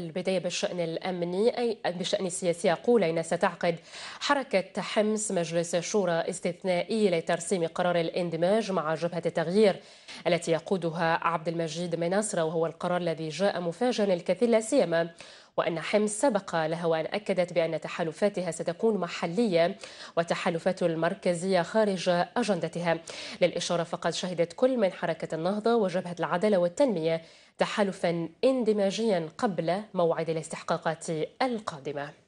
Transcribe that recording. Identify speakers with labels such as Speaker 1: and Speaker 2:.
Speaker 1: البداية بالشأن الأمني أي بالشأن السياسي أقول أين ستعقد حركة حمص مجلس شورى استثنائي لترسيم قرار الاندماج مع جبهة التغيير التي يقودها عبد المجيد مناصرة وهو القرار الذي جاء مفاجئا الكثير لا سيما وأن حمص سبق لها وأن أكدت بأن تحالفاتها ستكون محلية وتحالفات المركزية خارج أجندتها للإشارة فقد شهدت كل من حركة النهضة وجبهة العدالة والتنمية تحالفا اندماجيا قبل موعد الاستحقاقات القادمه